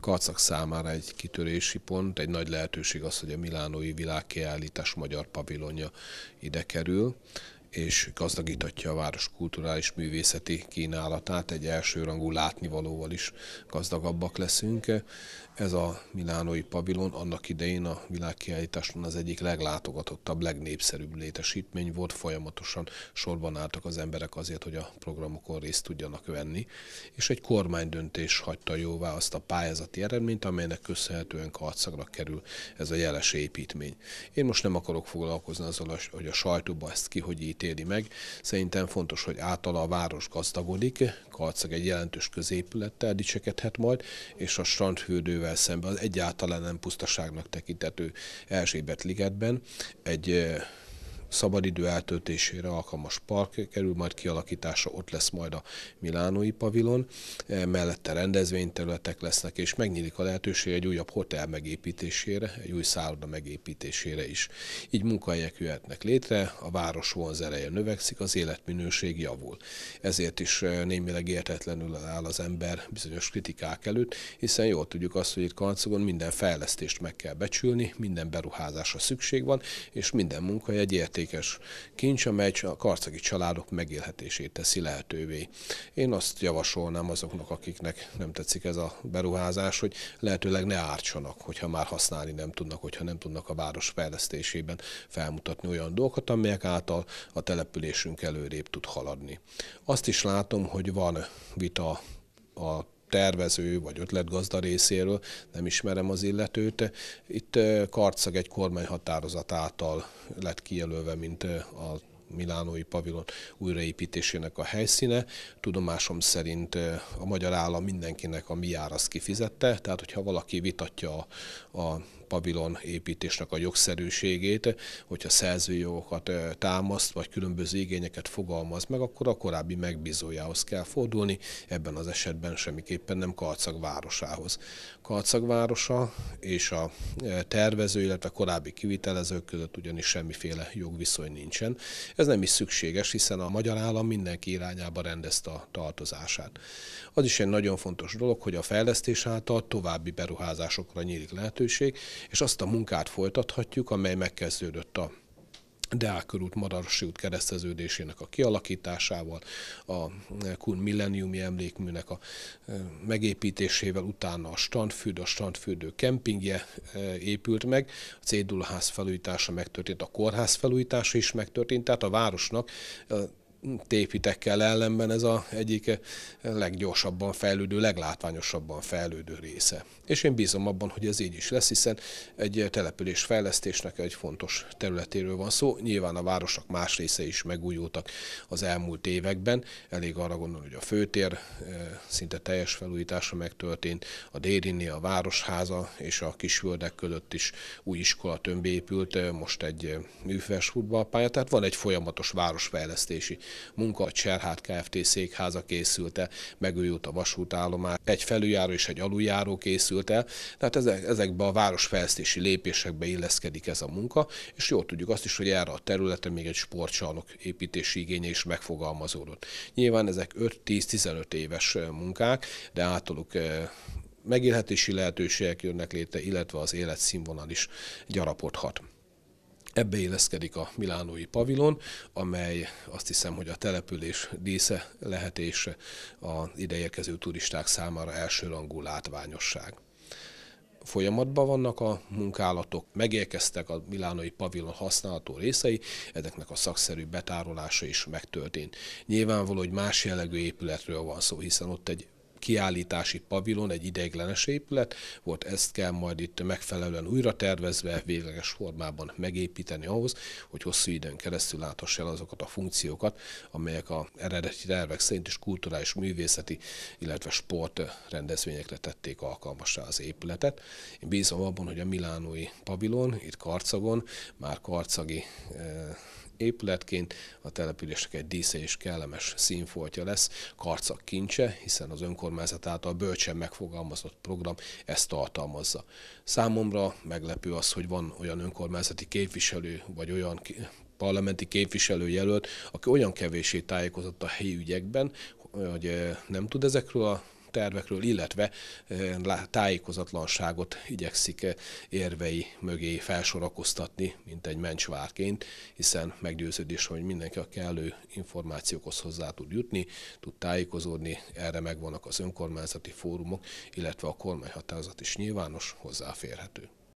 Karcak számára egy kitörési pont, egy nagy lehetőség az, hogy a Milánói világkiállítás magyar pavilonja ide kerül és gazdagítatja a város kulturális művészeti kínálatát, egy elsőrangú látnivalóval is gazdagabbak leszünk. Ez a Milánói pavilon annak idején a világkiállításon az egyik leglátogatottabb, legnépszerűbb létesítmény volt, folyamatosan sorban álltak az emberek azért, hogy a programokon részt tudjanak venni, és egy kormánydöntés hagyta jóvá azt a pályázati eredményt, amelynek köszönhetően karcagra kerül ez a jeles építmény. Én most nem akarok foglalkozni azzal, hogy a sajtóba ezt itt ítéli meg. Szerintem fontos, hogy általa a város gazdagodik, Karcag egy jelentős középülettel dicsekedhet majd, és a strandfürdővel szemben az egyáltalán nem pusztaságnak tekintető Erzsébet ligetben egy eh, szabadidő eltöltésére alkalmas park kerül majd kialakításra, ott lesz majd a Milánói pavilon, e, mellette rendezvényterületek lesznek, és megnyílik a lehetőség egy újabb hotel megépítésére, egy új szálloda megépítésére is. Így munkahelyek jöhetnek létre, a város ereje növekszik, az életminőség javul. Ezért is e, némileg értetlenül áll az ember bizonyos kritikák előtt, hiszen jól tudjuk azt, hogy itt Kancogon minden fejlesztést meg kell becsülni, minden beruházásra szükség van, és minden munkahely egy értékes kincs, amely a karcagi családok megélhetését teszi lehetővé. Én azt javasolnám azoknak, akiknek nem tetszik ez a beruházás, hogy lehetőleg ne ártsanak, hogyha már használni nem tudnak, hogyha nem tudnak a város fejlesztésében felmutatni olyan dolgokat, amelyek által a településünk előrébb tud haladni. Azt is látom, hogy van vita a tervező vagy ötletgazda részéről, nem ismerem az illetőt. Itt Karcag egy kormányhatározat által lett kijelölve, mint a Milánói pavilon újraépítésének a helyszíne. Tudomásom szerint a magyar állam mindenkinek a miár azt kifizette, tehát hogyha valaki vitatja a, a pavilon építésnek a jogszerűségét, hogyha szerzői jogokat támaszt, vagy különböző igényeket fogalmaz meg, akkor a korábbi megbízójához kell fordulni, ebben az esetben semmiképpen nem Karcag városához. Karcag városa és a tervező, illetve korábbi kivitelezők között ugyanis semmiféle jogviszony nincsen. Ez nem is szükséges, hiszen a magyar állam mindenki irányába rendezte a tartozását. Az is egy nagyon fontos dolog, hogy a fejlesztés által további beruházásokra nyílik lehetőség, és azt a munkát folytathatjuk, amely megkezdődött a Deák körút Madarasi út kereszteződésének a kialakításával, a Kun milleniumi emlékműnek a e, megépítésével, utána a standfürdő, a standfürdő kempingje e, épült meg, a cédulház felújítása megtörtént, a kórház felújítása is megtörtént, tehát a városnak e, tépitekkel ellenben ez a egyik leggyorsabban fejlődő, leglátványosabban fejlődő része. És én bízom abban, hogy ez így is lesz, hiszen egy település fejlesztésnek egy fontos területéről van szó. Nyilván a városok más része is megújultak az elmúlt években. Elég arra gondolni, hogy a főtér eh, szinte teljes felújítása megtörtént, a Dérini, a Városháza és a Kisvöldek között is új iskola tömbépült, eh, most egy eh, műfes futballpálya, tehát van egy folyamatos városfejlesztési munka, a Cserhát Kft. székháza készülte, megújult a vasútállomás, egy felüljáró és egy aluljáró készült el, tehát ezek, ezekbe a városfejlesztési lépésekbe illeszkedik ez a munka, és jól tudjuk azt is, hogy erre a területre még egy sportcsarnok építési igénye is megfogalmazódott. Nyilván ezek 5-10-15 éves munkák, de általuk megélhetési lehetőségek jönnek létre, illetve az életszínvonal is gyarapodhat. Ebbe illeszkedik a Milánói pavilon, amely azt hiszem, hogy a település dísze lehet és a idejekező turisták számára elsőrangú látványosság folyamatban vannak a munkálatok, megérkeztek a milánói pavilon használható részei, ezeknek a szakszerű betárolása is megtörtént. Nyilvánvaló, hogy más jellegű épületről van szó, hiszen ott egy kiállítási pavilon, egy ideiglenes épület volt, ezt kell majd itt megfelelően újra tervezve, végleges formában megépíteni ahhoz, hogy hosszú időn keresztül láthassa el azokat a funkciókat, amelyek a eredeti tervek szerint is kulturális, művészeti, illetve sport rendezvényekre tették alkalmasra az épületet. Én bízom abban, hogy a milánói pavilon, itt Karcagon, már karcagi eh, épületként, a településnek egy dísze és kellemes színfoltja lesz, karcak kincse, hiszen az önkormányzat által bölcsen megfogalmazott program ezt tartalmazza. Számomra meglepő az, hogy van olyan önkormányzati képviselő, vagy olyan parlamenti képviselő jelölt, aki olyan kevésé tájékozott a helyi ügyekben, hogy eh, nem tud ezekről a tervekről, illetve tájékozatlanságot igyekszik érvei mögé felsorakoztatni, mint egy mencsvárként, hiszen meggyőződés, hogy mindenki a kellő információkhoz hozzá tud jutni, tud tájékozódni, erre megvannak az önkormányzati fórumok, illetve a kormányhatározat is nyilvános, hozzáférhető.